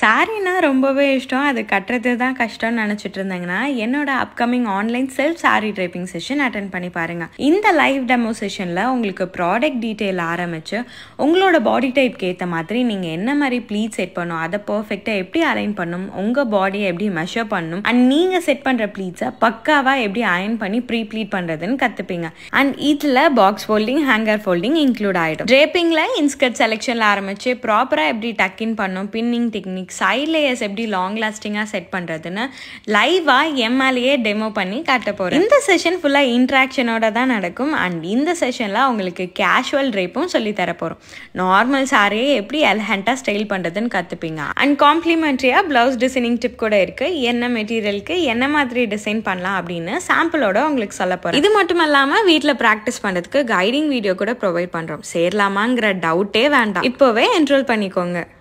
சாரினா ரொம்பவே இஷ்டம் அது கட்டுறது தான் கஷ்டம்னு நினச்சிட்டு இருந்தேங்கன்னா என்னோட upcoming online self sari draping session attend பண்ணி பாருங்க இந்த லைவ் டெமோ செஷனில் உங்களுக்கு ப்ராடக்ட் டீட்டெயில் ஆரம்பித்து உங்களோட பாடி டைப்க்கு ஏற்ற மாதிரி நீங்கள் என்ன மாதிரி ப்ளீட் செட் பண்ணும் அதை பர்ஃபெக்டாக எப்படி அலைன் பண்ணும் உங்கள் பாடியை எப்படி மெஷர் பண்ணும் அண்ட் நீங்கள் செட் பண்ணுற ப்ளீட்ஸை பக்காவாக எப்படி அயன் பண்ணி ப்ரீ ப்ளீட் பண்ணுறதுன்னு கற்றுப்பீங்க அண்ட் இதில் box folding hanger folding include ஆகிடும் ட்ரேப்பிங்கில் இன்ஸ்கர்ட் செலெக்ஷனில் ஆரம்பித்து ப்ராப்பராக எப்படி டக்கின் பண்ணும் பின்னிங் டெக்னிக் உங்களுக்கு சைட் லேயர்ஸ் எப்படி லாங் லாஸ்டிங்காக செட் பண்ணுறதுன்னு லைவாக எம்எல்ஏ டெமோ பண்ணி காட்ட போகிறேன் இந்த செஷன் ஃபுல்லாக இன்ட்ராக்ஷனோட தான் நடக்கும் அண்ட் இந்த செஷனில் அவங்களுக்கு கேஷுவல் ரேப்பும் சொல்லி தரப்போகிறோம் நார்மல் சாரியை எப்படி எலஹண்டாக ஸ்டைல் பண்ணுறதுன்னு கற்றுப்பீங்க அண்ட் காம்ப்ளிமெண்ட்ரியாக ப்ளவுஸ் டிசைனிங் டிப் கூட இருக்குது என்ன மெட்டீரியலுக்கு என்ன மாதிரி டிசைன் பண்ணலாம் அப்படின்னு சாம்பிளோட உங்களுக்கு சொல்ல போகிறேன் இது மட்டும் இல்லாமல் வீட்டில் ப்ராக்டிஸ் பண்ணுறதுக்கு கைடிங் வீடியோ கூட ப்ரொவைட் பண்ணுறோம் சேரலாமாங்கிற டவுட்டே வேண்டாம் இப்போவே என்ரோல் பண்ணிக்கோங்க